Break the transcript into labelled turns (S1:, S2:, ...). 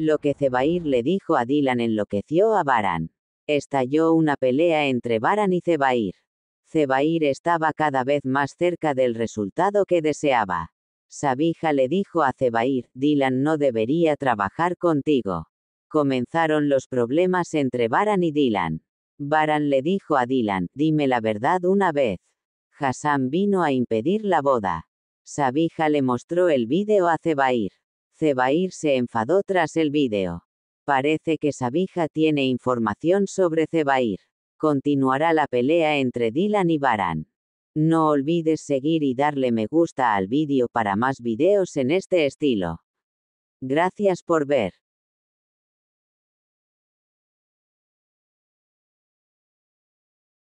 S1: Lo que Zebair le dijo a Dylan enloqueció a Baran. Estalló una pelea entre Baran y Zebair. Zebair estaba cada vez más cerca del resultado que deseaba. Sabija le dijo a Zebair, Dylan no debería trabajar contigo. Comenzaron los problemas entre Baran y Dylan. Baran le dijo a Dylan, dime la verdad una vez. Hassan vino a impedir la boda. Sabija le mostró el vídeo a Zebair. Zebair se enfadó tras el vídeo. Parece que Sabija tiene información sobre Zebair. Continuará la pelea entre Dylan y Baran. No olvides seguir y darle me gusta al vídeo para más videos en este estilo. Gracias por ver.